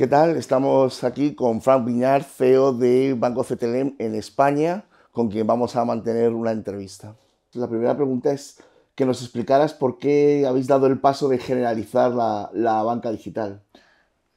¿Qué tal? Estamos aquí con Frank Viñar, CEO de Banco CTLM en España, con quien vamos a mantener una entrevista. La primera pregunta es que nos explicaras por qué habéis dado el paso de generalizar la, banca digital.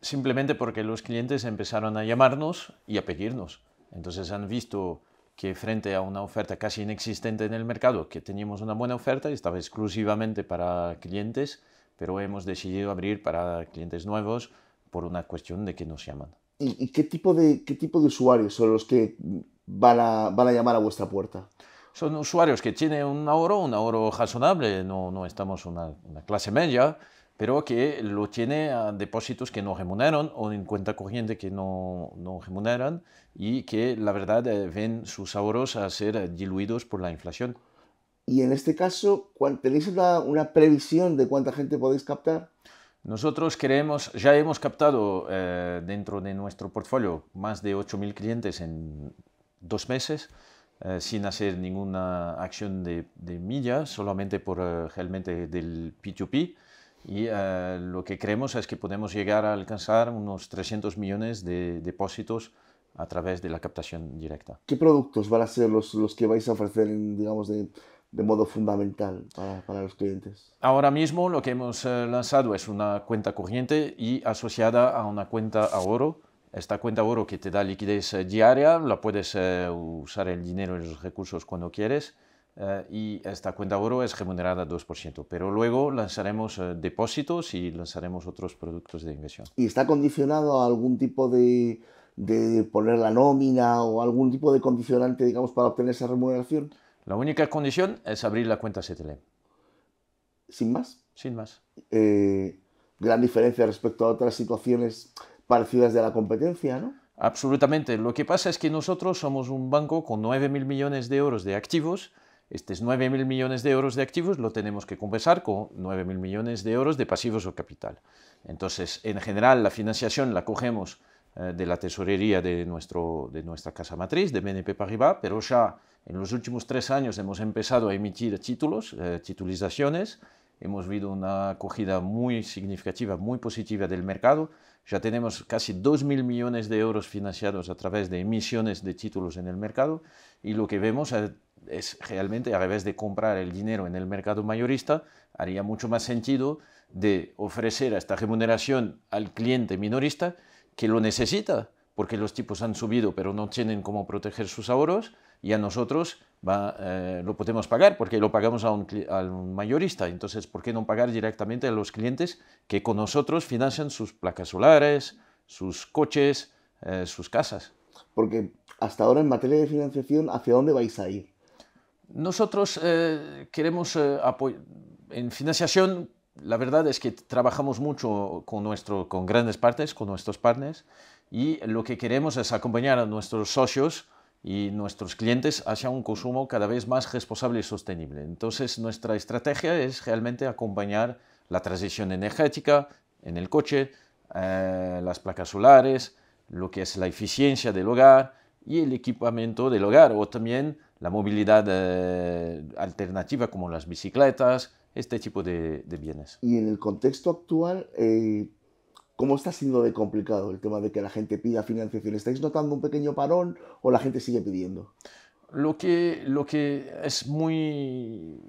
Simplemente porque los clientes empezaron a llamarnos y a pedirnos. Entonces han visto que frente a una oferta casi inexistente en el mercado, que teníamos una buena oferta, y estaba exclusivamente para clientes, pero hemos decidido abrir para clientes nuevos, por una cuestión de que nos llaman. ¿Y, qué, tipo de, qué tipo de usuarios son los que van a, a llamar a vuestra puerta? Son usuarios que tienen un ahorro, un ahorro razonable, no, no estamos una, una clase media, pero que lo tiene a depósitos que no remuneran o en cuenta corriente que no, no remuneran y que la verdad eh, ven sus ahorros a ser diluidos por la inflación. Y en este caso, ¿tenéis una, una previsión de cuánta gente podéis captar? Nosotros queremos, ya hemos captado eh, dentro de nuestro portfolio más de 8.000 clientes en dos meses eh, sin hacer ninguna acción de, millas, solamente por eh, realmente del P2P. Y lo que creemos es que podemos llegar a alcanzar unos 300 millones de depósitos a través de la captación directa. ¿Qué productos van a ser los, los que vais a ofrecer, en, digamos, de de modo fundamental para, los clientes. Ahora mismo lo que hemos eh, lanzado es una cuenta corriente y asociada a una cuenta a oro. Esta cuenta oro que te da liquidez eh, diaria, la puedes eh, usar el dinero y los recursos cuando quieres. y esta cuenta a oro es remunerada 2%, pero luego lanzaremos depósitos y lanzaremos otros productos de inversión. ¿Y está condicionado a algún tipo de, de poner la nómina o algún tipo de condicionante, digamos, para obtener esa remuneración? La única condición es abrir la cuenta CTLM. ¿Sin más? Sin más. Eh, gran diferencia respecto a otras situaciones parecidas de la competencia, ¿no? Absolutamente. Lo que pasa es que nosotros somos un banco con 9.000 millones de euros de activos. Estos 9.000 millones de euros de activos lo tenemos que compensar con 9.000 millones de euros de pasivos o capital. Entonces, en general, la financiación la cogemos eh, de la tesorería de, nuestra casa matriz, de BNP Paribas, pero ya en los últimos tres años hemos empezado a emitir títulos, eh, titulizaciones, hemos visto una acogida muy significativa, muy positiva del mercado, ya tenemos casi 2.000 millones de euros financiados a través de emisiones de títulos en el mercado y lo que vemos eh, es realmente, a través de comprar el dinero en el mercado mayorista, haría mucho más sentido de ofrecer esta remuneración al cliente minorista, que lo necesita, porque los tipos han subido pero no tienen cómo proteger sus ahorros y a nosotros eh, lo podemos pagar porque lo pagamos a un, mayorista. Entonces, ¿por qué no pagar directamente a los clientes que con nosotros financian sus placas solares, sus coches, eh, sus casas? Porque hasta ahora en materia de financiación, ¿hacia dónde vais a ir? Nosotros eh, queremos apoyar en financiación la verdad es que trabajamos mucho con, nuestro, con grandes partes, con nuestros partners, y lo que queremos es acompañar a nuestros socios y nuestros clientes hacia un consumo cada vez más responsable y sostenible. Entonces, nuestra estrategia es realmente acompañar la transición energética en el coche, eh, las placas solares, lo que es la eficiencia del hogar y el equipamiento del hogar, o también la movilidad eh, alternativa como las bicicletas, este tipo de, bienes. Y en el contexto actual, eh, ¿cómo está siendo de complicado el tema de que la gente pida financiación? ¿Estáis notando un pequeño parón o la gente sigue pidiendo? Lo que, lo que es muy...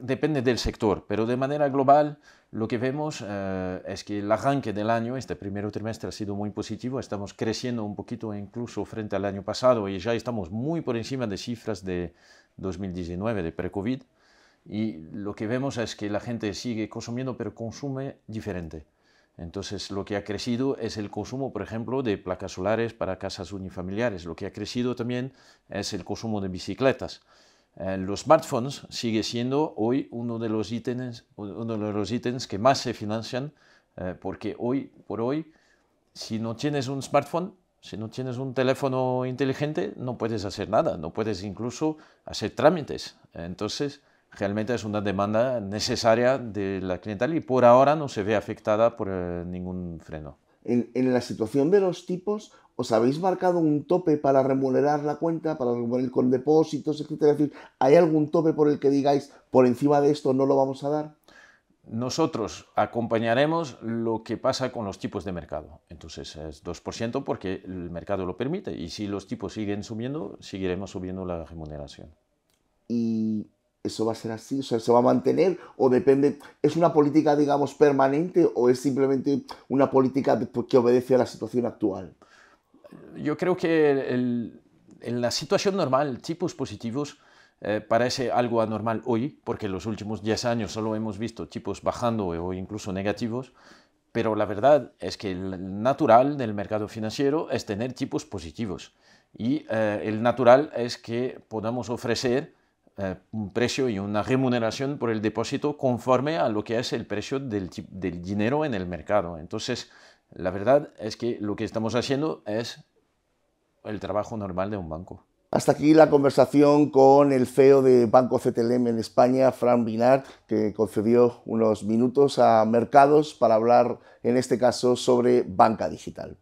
depende del sector, pero de manera global lo que vemos eh, es que el arranque del año, este primer trimestre ha sido muy positivo, estamos creciendo un poquito incluso frente al año pasado y ya estamos muy por encima de cifras de 2019, de pre-COVID. Y lo que vemos es que la gente sigue consumiendo, pero consume diferente. Entonces, lo que ha crecido es el consumo, por ejemplo, de placas solares para casas unifamiliares. Lo que ha crecido también es el consumo de bicicletas. Eh, los smartphones sigue siendo hoy uno de los ítems, uno de los ítems que más se financian, eh, porque hoy por hoy, si no tienes un smartphone, si no tienes un teléfono inteligente, no puedes hacer nada, no puedes incluso hacer trámites. Entonces, realmente es una demanda necesaria de la clientela y por ahora no se ve afectada por eh, ningún freno. En, en, la situación de los tipos, ¿os habéis marcado un tope para remunerar la cuenta, para remunerar con depósitos, etcétera? Es decir, ¿hay algún tope por el que digáis, por encima de esto no lo vamos a dar? Nosotros acompañaremos lo que pasa con los tipos de mercado. Entonces es 2% porque el mercado lo permite y si los tipos siguen subiendo, seguiremos subiendo la remuneración. Y ¿Eso va a ser así? ¿O sea, ¿Se va a mantener? ¿O depende? ¿Es una política, digamos, permanente o es simplemente una política pues, que obedece a la situación actual? Yo creo que en la situación normal, tipos positivos eh, parece algo anormal hoy, porque los últimos 10 años solo hemos visto tipos bajando o incluso negativos, pero la verdad es que el natural del mercado financiero es tener tipos positivos y eh, el natural es que podamos ofrecer eh, un precio y una remuneración por el depósito conforme a lo que es el precio del, dinero en el mercado. Entonces, la verdad es que lo que estamos haciendo es el trabajo normal de un banco. Hasta aquí la conversación con el CEO de Banco CTLM en España, Fran Binard, que concedió unos minutos a mercados para hablar, en este caso, sobre banca digital.